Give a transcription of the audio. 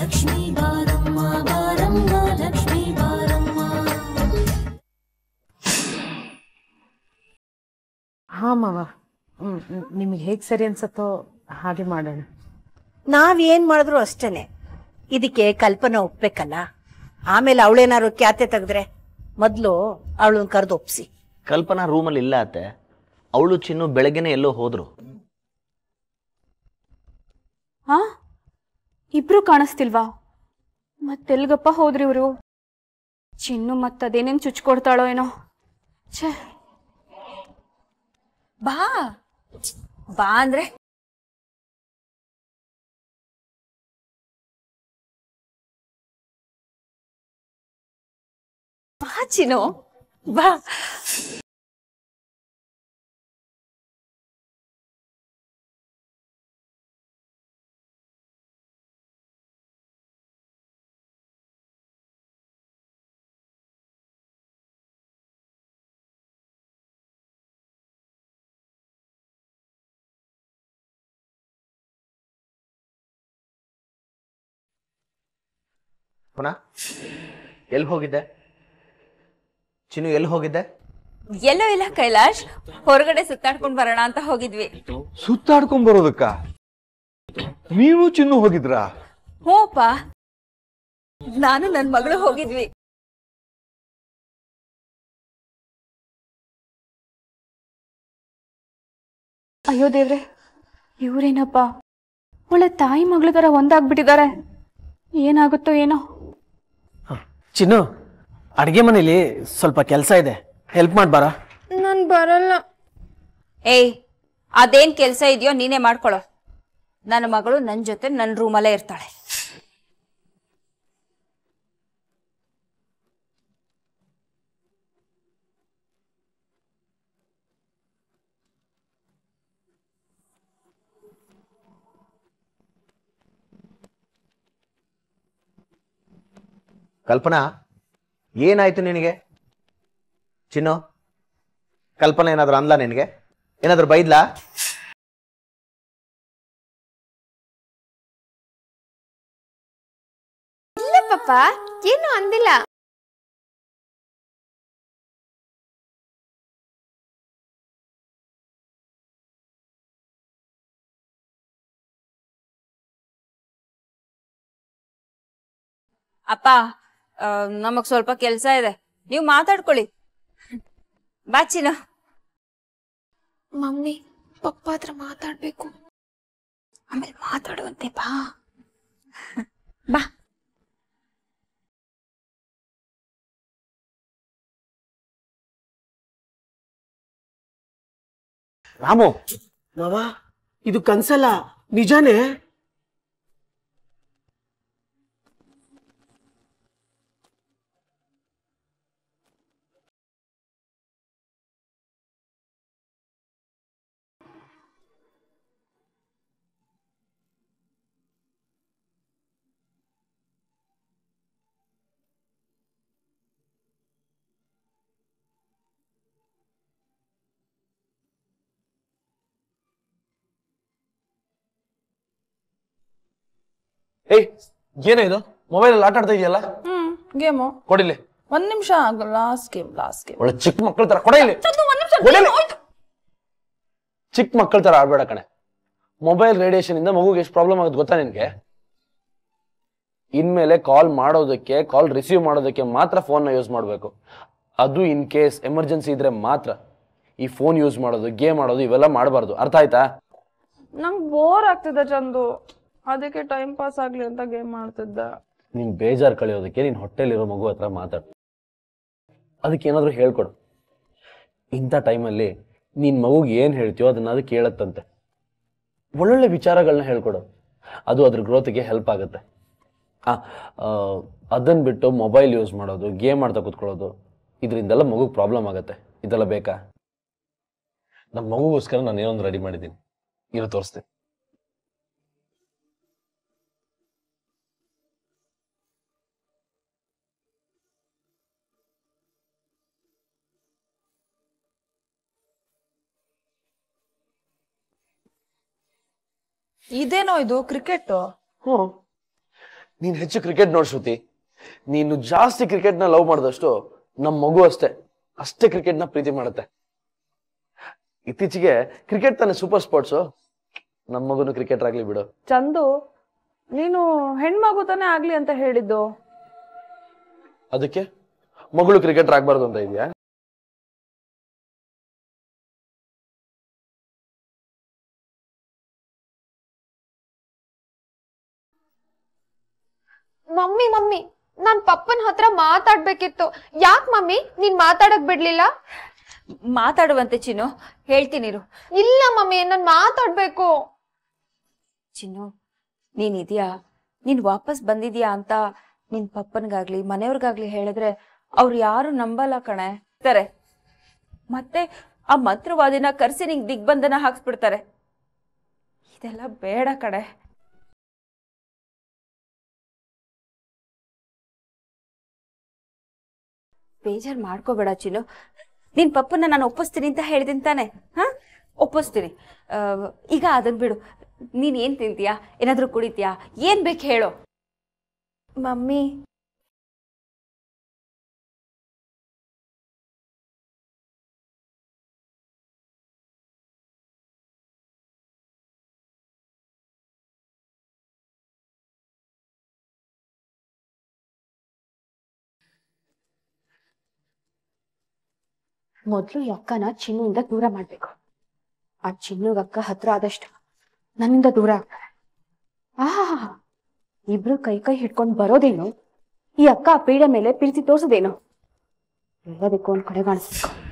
ಹಾ ಮಾವ ಸರಿ ಅನ್ಸತ್ತೋ ಹಾಗೆ ಮಾಡೋಣ ನಾವೇನ್ ಮಾಡಿದ್ರು ಅಷ್ಟೇನೆ ಇದಕ್ಕೆ ಕಲ್ಪನಾ ಒಪ್ಬೇಕಲ್ಲ ಆಮೇಲೆ ಅವಳೇನಾರು ಖ್ಯಾತೆ ತೆಗೆದ್ರೆ ಮೊದ್ಲು ಅವಳನ್ನ ಕರೆದು ಒಪ್ಸಿ ಕಲ್ಪನಾ ರೂಮಲ್ಲಿ ಇಲ್ಲ ಅತ್ತೆ ಅವಳು ಚಿನ್ನು ಬೆಳಗ್ಗೆನೆ ಎಲ್ಲೋ ಹೋದ್ರು ಇಬ್ರು ಕಾಣಿಸ್ತಿಲ್ವಾ ಮತ್ತೆಲ್ಗಪ್ಪ ಹೋದ್ರಿ ಇವರು ಚಿನ್ನು ಮತ್ತದೇನೇನು ಚುಚ್ಕೊಡ್ತಾಳೋ ಏನೋ ಛೇ ಬಾ ಬಾ ಅಂದ್ರೆ ಬಾ ಚಿನ್ನು ಬಾ ಪುನಃ ಎಲ್ಲಿ ಹೋಗಿದ್ದೆ ಚಿನ್ನು ಎಲ್ಲಿ ಹೋಗಿದ್ದೆ ಎಲ್ಲೋ ಇಲ್ಲ ಕೈಲಾಶ್ ಹೊರಗಡೆ ಸುತ್ತಾಡ್ಕೊಂಡ್ ಬರೋಣ ಅಂತ ಹೋಗಿದ್ವಿ ಸುತ್ತಾಡ್ಕೊಂಡ್ ಬರೋದಕ್ಕ ನೀವು ಚಿನ್ನು ಹೋಗಿದ್ರ ಹೋಪ ನಾನು ನನ್ ಮಗಳು ಹೋಗಿದ್ವಿ ಅಯ್ಯೋ ದೇವ್ರೆ ಇವ್ರೇನಪ್ಪ ಒಳ್ಳೆ ತಾಯಿ ಮಗಳ ತರ ಒಂದಾಗ್ಬಿಟ್ಟಿದ್ದಾರೆ ಏನಾಗುತ್ತೋ ಏನೋ ಚಿನ್ನು ಅಡುಗೆ ಮನೇಲಿ ಸ್ವಲ್ಪ ಕೆಲಸ ಇದೆ ಹೆಲ್ಪ್ ಮಾಡ್ಬಾರ ನಾನು ಬರಲ್ಲ ಏಯ್ ಅದೇನ್ ಕೆಲಸ ಇದೆಯೋ ನೀನೇ ಮಾಡ್ಕೊಳ್ಳೋ ನನ್ನ ಮಗಳು ನನ್ನ ಜೊತೆ ನನ್ನ ರೂಮಲ್ಲೇ ಇರ್ತಾಳೆ ಕಲ್ಪನಾ ಏನಾಯ್ತು ನಿನಗೆ ಚಿನ್ನು ಕಲ್ಪನಾ ಏನಾದ್ರೂ ಅಂದ್ಲ ನಿನಗೆ ಏನಾದ್ರೂ ಬೈದ್ಲಾ ಇಲ್ಲ ಅಂದಿಲ್ಲ ಅಪ್ಪ ನಮಗ್ ಸ್ವಲ್ಪ ಕೆಲ್ಸ ಇದೆ ನೀವ್ ಮಾತಾಡ್ಕೊಳ್ಳಿ ಬಾಚಿನ ಮಮ್ಮಿ ಪಪ್ಪ ಹತ್ರ ಮಾತಾಡ್ಬೇಕು ಆಮೇಲೆ ಮಾತಾಡುವಂತೆ ಬಾ ಬಾ ರಾಮು ಮಾವ ಇದು ಕನ್ಸಲ್ಲ ನಿಜಾನೇ ಏಯ್ ಏನಿದು ಇದು ಮೊಬೈಲ್ ಅಲ್ಲಿ ಆಟ ಆಡ್ತಾ ಇದೆಯಲ್ಲ ಹ್ಮ್ ಗೇಮು ಕೊಡಿಲಿ ಒಂದ್ ನಿಮಿಷ ಲಾಸ್ಟ್ ಗೇಮ್ ಲಾಸ್ಟ್ ಗೇಮ್ ಒಳ್ಳೆ ಚಿಕ್ಕ ಮಕ್ಕಳ ತರ ಕೊಡಿಲಿ ಒಂದು ಚಿಕ್ಕ ಮಕ್ಕಳ ತರ ಆಡ್ಬೇಡ ಕಣೆ ಮೊಬೈಲ್ ರೇಡಿಯೇಷನ್ ಇಂದ ಮಗುಗೆ ಎಷ್ಟು ಪ್ರಾಬ್ಲಮ್ ಆಗುತ್ತೆ ಗೊತ್ತಾ ನಿನ್ಗೆ ಇನ್ಮೇಲೆ ಕಾಲ್ ಮಾಡೋದಕ್ಕೆ ಕಾಲ್ ರಿಸೀವ್ ಮಾಡೋದಕ್ಕೆ ಮಾತ್ರ ಫೋನ್ನ ಯೂಸ್ ಮಾಡಬೇಕು ಅದು ಇನ್ ಕೇಸ್ ಎಮರ್ಜೆನ್ಸಿ ಇದ್ರೆ ಮಾತ್ರ ಈ ಫೋನ್ ಯೂಸ್ ಮಾಡೋದು ಗೇಮ್ ಆಡೋದು ಇವೆಲ್ಲ ಮಾಡಬಾರ್ದು ಅರ್ಥ ಆಯ್ತಾ ನಂಗೆ ಬೋರ್ ಆಗ್ತಿದೆ ಚಂದು ಅದಕ್ಕೆ ಟೈಮ್ ಪಾಸ್ ಆಗ್ಲಿ ಅಂತ ಗೇಮ್ ಮಾಡ್ತಿದ್ದ ನೀನು ಬೇಜಾರ್ ಕಳೆಯೋದಕ್ಕೆ ನೀನು ಹೊಟ್ಟೆಲಿರೋ ಮಗು ಹತ್ರ ಮಾತಾಡು ಅದಕ್ಕೆ ಏನಾದ್ರು ಹೇಳ್ಕೊಡು ಇಂಥ ಟೈಮಲ್ಲಿ ನಿನ್ ಮಗುಗೆ ಏನ್ ಹೇಳ್ತೀಯೋ ಅದನ್ನ ಅದು ಕೇಳತ್ತಂತೆ ಒಳ್ಳೊಳ್ಳೆ ವಿಚಾರಗಳನ್ನ ಹೇಳ್ಕೊಡು ಅದು ಅದ್ರ ಗ್ರೋತ್ಗೆ ಹೆಲ್ಪ್ ಆಗುತ್ತೆ ಆ ಅದನ್ನ ಬಿಟ್ಟು ಮೊಬೈಲ್ ಯೂಸ್ ಮಾಡೋದು ಗೇಮ್ ಮಾಡ್ತಾ ಕೂತ್ಕೊಳ್ಳೋದು ಇದರಿಂದೆಲ್ಲ ಮಗು ಪ್ರಾಬ್ಲಮ್ ಆಗುತ್ತೆ ಇದೆಲ್ಲ ಬೇಕಾ ನಮ್ಮ ಮಗುಗೋಸ್ಕರ ನಾನು ಏನೊಂದು ರೆಡಿ ಮಾಡಿದ್ದೀನಿ ಇರೋ ತೋರಿಸ್ತೀನಿ ಇದೇನೋ ಇದು ಕ್ರಿಕೆಟ್ ಹ್ಞೂ ನೀನ್ ಹೆಚ್ಚು ಕ್ರಿಕೆಟ್ ನೋಡ್ ನೀನು ಜಾಸ್ತಿ ಕ್ರಿಕೆಟ್ ನ ಲವ್ ಮಾಡಿದಷ್ಟು ನಮ್ಮ ಮಗು ಅಷ್ಟೇ ಅಷ್ಟೇ ಕ್ರಿಕೆಟ್ ನ ಪ್ರೀತಿ ಮಾಡುತ್ತೆ ಇತ್ತೀಚೆಗೆ ಕ್ರಿಕೆಟ್ ತಾನೆ ಸೂಪರ್ ಸ್ಪೋರ್ಟ್ಸ್ ನಮ್ಮ ಮಗುನು ಕ್ರಿಕೆಟ್ ಆಗ್ಲಿ ಬಿಡು ಚಂದು ನೀನು ಹೆಣ್ಮಗು ತಾನೇ ಆಗ್ಲಿ ಅಂತ ಹೇಳಿದ್ದು ಅದಕ್ಕೆ ಮಗಳು ಕ್ರಿಕೆಟರ್ ಆಗ್ಬಾರ್ದು ಅಂತ ಇದೆಯಾ ಮಮ್ಮಿ ಮಮ್ಮಿ ನನ್ ಪಪ್ಪನ ಹತ್ರ ಮಾತಾಡ್ಬೇಕಿತ್ತು ಯಾಕೆ ಮಮ್ಮಿ ನೀನ್ ಮಾತಾಡಕ್ ಬಿಡ್ಲಿಲ್ಲ ಮಾತಾಡುವಂತೆ ಚಿನ್ನು ಹೇಳ್ತೀನಿ ಇಲ್ಲ ಮಮ್ಮಿ ನಾನು ಮಾತಾಡ್ಬೇಕು ಚಿನ್ನು ಇದೀಯಾ ನೀನ್ ವಾಪಸ್ ಬಂದಿದ್ಯಾ ಅಂತ ನಿನ್ ಪಪ್ಪನ್ಗಾಗ್ಲಿ ಮನೆಯವ್ರಿಗಾಗ್ಲಿ ಹೇಳಿದ್ರೆ ಅವ್ರು ಯಾರು ನಂಬಲ್ಲ ಕಣೆ ತರೆ ಮತ್ತೆ ಆ ಮಂತ್ರವಾದಿನ ಕರ್ಸಿ ನಿಂಗೆ ದಿಗ್ಬಂಧನ ಹಾಕ್ಸ್ಬಿಡ್ತಾರೆ ಇದೆಲ್ಲ ಬೇಡ ಕಡೆ ಬೇಜಾರ್ ಮಾಡ್ಕೋಬೇಡ ಚಿನ್ನು ನಿನ್ ಪಪ್ಪನ ನಾನು ಒಪ್ಪಿಸ್ತೀನಿ ಅಂತ ಹೇಳ್ತೀನಿ ತಾನೆ ಹಾ ಒಪ್ಪಿಸ್ತೀನಿ ಈಗ ಅದನ್ ಬಿಡು ನೀನ್ ಏನ್ ತಿಂತೀಯಾ ಏನಾದರೂ ಕುಡಿತೀಯಾ ಏನ್ ಬೇಕು ಹೇಳೋ ಮಮ್ಮಿ ಮೊದ್ಲು ಈ ಅಕ್ಕನ ಚಿನ್ನಿಂದ ದೂರ ಮಾಡ್ಬೇಕು ಆ ಚಿನ್ನುಗ ಅಕ್ಕ ಹತ್ರ ಆದಷ್ಟು ನನ್ನಿಂದ ದೂರ ಆಗ್ತಾರೆ ಇಬ್ರು ಕೈ ಕೈ ಹಿಡ್ಕೊಂಡ್ ಬರೋದೇನು ಈ ಅಕ್ಕ ಆ ಪೀಡೆ ಮೇಲೆ ಪ್ರೀತಿ ತೋರ್ಸದೇನು ಎಲ್ಲದಕ್ಕೂ ಒಂದ್ ಕಾಣಿಸ್ಬೇಕು